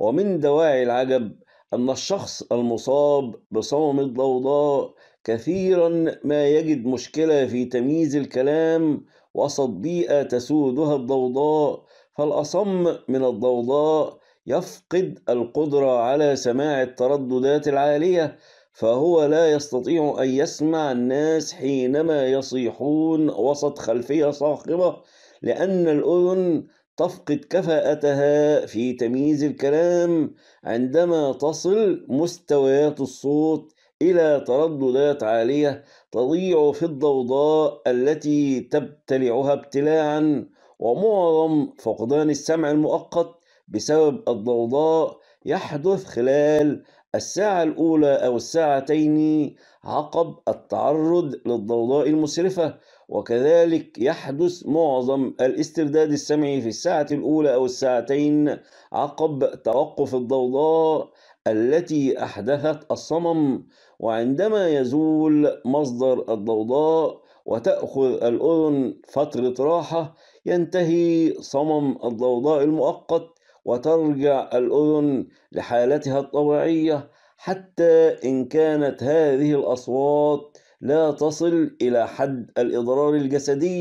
ومن دواعي العجب أن الشخص المصاب بصمم ضوضاء كثيرا ما يجد مشكلة في تمييز الكلام وسط بيئة تسودها الضوضاء فالأصم من الضوضاء يفقد القدرة على سماع الترددات العالية فهو لا يستطيع أن يسمع الناس حينما يصيحون وسط خلفية صاخبة لأن الأذن تفقد كفاءتها في تمييز الكلام عندما تصل مستويات الصوت إلى ترددات عالية تضيع في الضوضاء التي تبتلعها ابتلاعا ومعظم فقدان السمع المؤقت بسبب الضوضاء يحدث خلال الساعة الأولى أو الساعتين عقب التعرض للضوضاء المسرفة وكذلك يحدث معظم الاسترداد السمعي في الساعة الأولى أو الساعتين عقب توقف الضوضاء التي أحدثت الصمم وعندما يزول مصدر الضوضاء وتأخذ الأذن فترة راحة ينتهي صمم الضوضاء المؤقت وترجع الأذن لحالتها الطبيعية حتى إن كانت هذه الأصوات لا تصل إلى حد الإضرار الجسدي